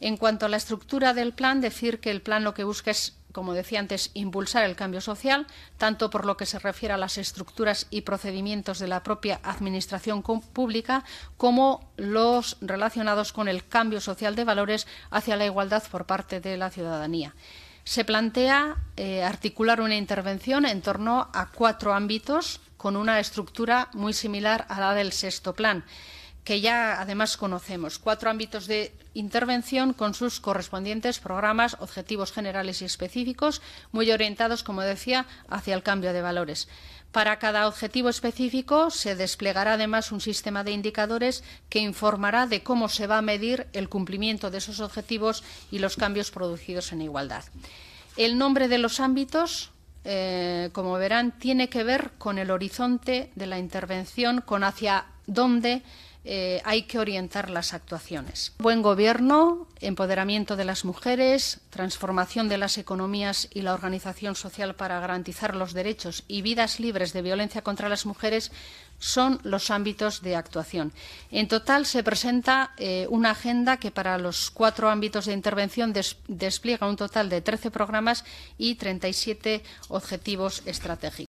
En cuanto a la estructura del plan, decir que el plan lo que busca es, como decía antes, impulsar el cambio social, tanto por lo que se refiere a las estructuras y procedimientos de la propia Administración pública, como los relacionados con el cambio social de valores hacia la igualdad por parte de la ciudadanía se plantea eh, articular una intervención en torno a cuatro ámbitos con una estructura muy similar a la del sexto plan que ya además conocemos. Cuatro ámbitos de intervención con sus correspondientes programas, objetivos generales y específicos, muy orientados, como decía, hacia el cambio de valores. Para cada objetivo específico se desplegará además un sistema de indicadores que informará de cómo se va a medir el cumplimiento de esos objetivos y los cambios producidos en igualdad. El nombre de los ámbitos eh, como verán, tiene que ver con el horizonte de la intervención, con hacia dónde eh, hay que orientar las actuaciones. Buen gobierno, empoderamiento de las mujeres, transformación de las economías y la organización social para garantizar los derechos y vidas libres de violencia contra las mujeres son los ámbitos de actuación. En total se presenta eh, una agenda que para los cuatro ámbitos de intervención despliega un total de 13 programas y 37 objetivos estratégicos.